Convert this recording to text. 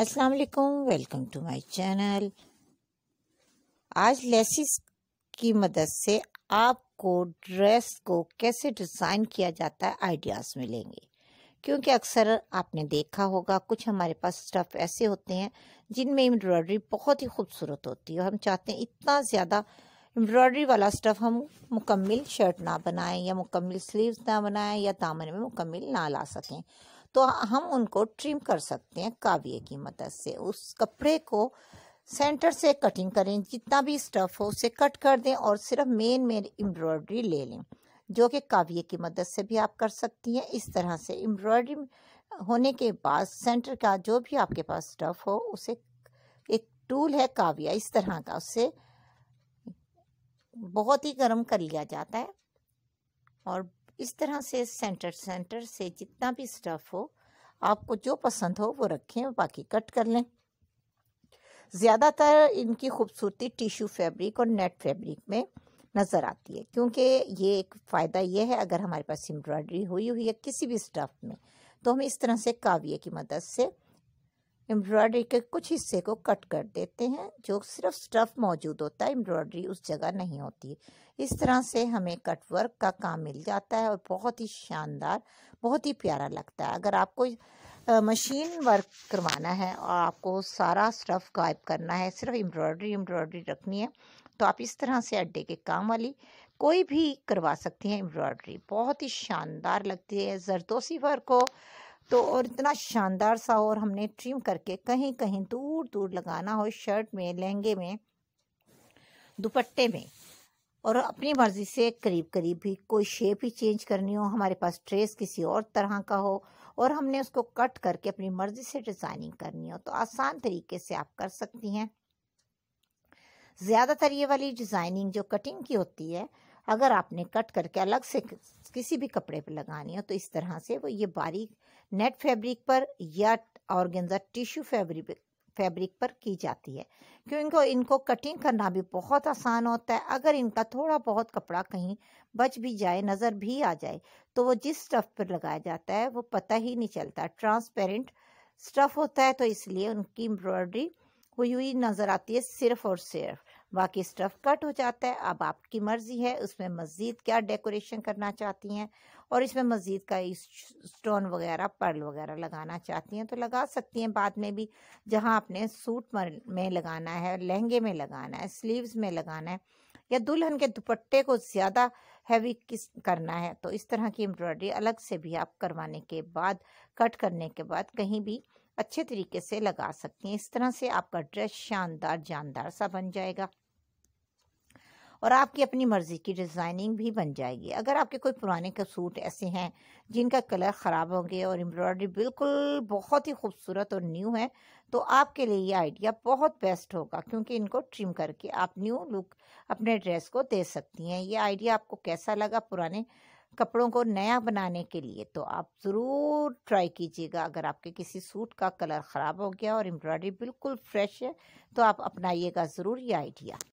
अस्सलाम वालेकुम welcome to my channel आज लेसिस की मदद से आपको ड्रेस को कैसे डिज़ाइन किया जाता है आइडियाज़ मिलेंगे क्योंकि अक्सर आपने देखा होगा कुछ हमारे पास स्टफ़ ऐसे होते हैं जिनमें एम्ब्रॉयडरी बहुत ही खूबसूरत होती है और हम चाहते हैं इतना ज़्यादा एम्ब्रॉयडरी वाला स्टफ़ हम मुकम्मल शर्ट ना बनाएं या मुकम्मल स्लीव्स ना बनाएं या दामन में मुकम्मल ना ला सकें तो हम उनको ट्रिम कर सकते हैं काव्य की मदद से उस कपड़े को सेंटर से कटिंग करें जितना भी स्टफ हो उसे कट कर दें और सिर्फ मेन मेन एम्ब्रॉयडरी ले लें जो कि काव्य की मदद से भी आप कर सकती हैं इस तरह से एम्ब्रॉयडरी होने के बाद सेंटर का जो भी आपके पास स्टफ हो उसे एक टूल है काव्य इस तरह का उसे बहुत ही गर्म कर लिया जाता है और इस तरह से सेंटर सेंटर से जितना भी स्टफ़ हो आपको जो पसंद हो वो रखें और बाकी कट कर लें ज़्यादातर इनकी खूबसूरती टिश्यू फैब्रिक और नेट फैब्रिक में नज़र आती है क्योंकि ये एक फ़ायदा ये है अगर हमारे पास एम्ब्रॉयडरी हुई हुई है किसी भी स्टफ़ में तो हम इस तरह से काव्य की मदद से एम्ब्रॉयडरी के कुछ हिस्से को कट कर देते हैं जो सिर्फ स्टफ मौजूद होता है एम्ब्रॉयडरी उस जगह नहीं होती इस तरह से हमें कट वर्क का काम मिल जाता है और बहुत ही शानदार बहुत ही प्यारा लगता है अगर आपको मशीन वर्क करवाना है और आपको सारा स्टफ़ गायब करना है सिर्फ एम्ब्रॉयडरी एम्ब्रॉयडरी रखनी है तो आप इस तरह से अड्डे के काम वाली कोई भी करवा सकती हैं एम्ब्रॉयडरी बहुत ही शानदार लगती है जरदोसी वर्क हो तो और इतना शानदार सा और हमने ट्रिम करके कहीं कहीं दूर दूर लगाना हो शर्ट में लहंगे में दुपट्टे में और अपनी मर्ज़ी से करीब करीब भी कोई शेप ही चेंज करनी हो हमारे पास ड्रेस किसी और तरह का हो और हमने उसको कट करके अपनी मर्ज़ी से डिज़ाइनिंग करनी हो तो आसान तरीके से आप कर सकती हैं ज़्यादातर ये वाली डिज़ाइनिंग जो कटिंग की होती है अगर आपने कट करके अलग से किसी भी कपड़े पर लगानी हो तो इस तरह से वो ये बारीक नेट फैब्रिक पर या ऑर्गेंजा टिश्यू फैब्रिक फैब्रिक पर की जाती है क्योंकि इनको कटिंग करना भी बहुत आसान होता है अगर इनका थोड़ा बहुत कपड़ा कहीं बच भी जाए नज़र भी आ जाए तो वो जिस स्टफ़ पर लगाया जाता है वो पता ही नहीं चलता ट्रांसपेरेंट स्टफ़ होता है तो इसलिए उनकी एम्ब्रॉयडरी हुई हुई नज़र आती है सिर्फ और सिर्फ बाकी स्टफ़ कट हो जाता है अब आपकी मर्ज़ी है उसमें मज़ीद क्या डेकोरेशन करना चाहती हैं और इसमें मज़ीद का स्टोन वगैरह पर्ल वगैरह लगाना चाहती हैं तो लगा सकती हैं बाद में भी जहाँ आपने सूट में लगाना है लहंगे में लगाना है स्लीव्स में लगाना है या दुल्हन के दुपट्टे को ज़्यादा हैवी किस करना है तो इस तरह की एम्ब्रॉयडरी अलग से भी आप करवाने के बाद कट करने के बाद कहीं भी अच्छे तरीके से लगा सकती हैं इस तरह से आपका ड्रेस शानदार जानदार सा बन जाएगा और आपकी अपनी मर्ज़ी की डिज़ाइनिंग भी बन जाएगी अगर आपके कोई पुराने का सूट ऐसे हैं जिनका कलर ख़राब हो गया और एम्ब्रॉयडरी बिल्कुल बहुत ही खूबसूरत और न्यू है तो आपके लिए ये आइडिया बहुत बेस्ट होगा क्योंकि इनको ट्रिम करके आप न्यू लुक अपने ड्रेस को दे सकती हैं ये आइडिया आपको कैसा लगा पुराने कपड़ों को नया बनाने के लिए तो आप ज़रूर ट्राई कीजिएगा अगर आपके किसी सूट का कलर ख़राब हो गया और एम्ब्रॉयडरी बिल्कुल फ्रेश है तो आप अपनाइएगा ज़रूर ये आइडिया